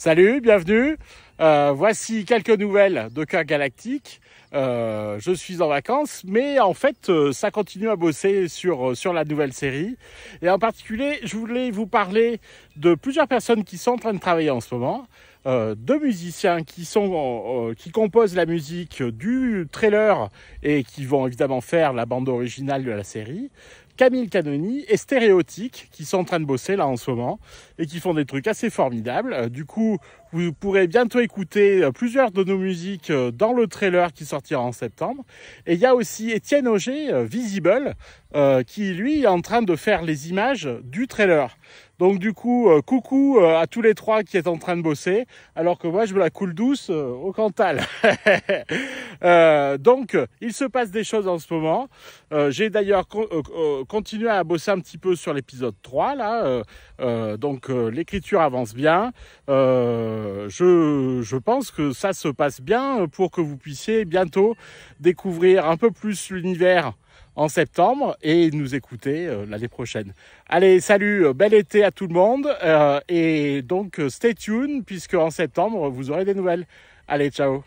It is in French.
Salut, bienvenue. Euh, voici quelques nouvelles de Cœur Galactique. Euh, je suis en vacances, mais en fait, euh, ça continue à bosser sur sur la nouvelle série. Et en particulier, je voulais vous parler de plusieurs personnes qui sont en train de travailler en ce moment. Euh, deux musiciens qui sont qui composent la musique du trailer et qui vont évidemment faire la bande originale de la série. Camille Canoni et Stéréotique qui sont en train de bosser là en ce moment et qui font des trucs assez formidables. Euh, du coup, vous pourrez bientôt écouter euh, plusieurs de nos musiques euh, dans le trailer qui sortira en septembre. Et il y a aussi Étienne Auger, Visible, qui lui est en train de faire les images du trailer. Donc du coup, coucou à tous les trois qui est en train de bosser, alors que moi je me la coule douce au Cantal. Euh, donc, il se passe des choses en ce moment. Euh, j'ai d'ailleurs euh, continué à bosser un petit peu sur l'épisode 3, là. donc, l'écriture avance bien. Je, pense que ça se passe bien pour que vous puissiez bientôt découvrir un peu plus l'univers en septembre et nous écouter l'année prochaine. Allez, salut, bel été à tout le monde et donc stay tuned puisque en septembre vous aurez des nouvelles. Allez, ciao.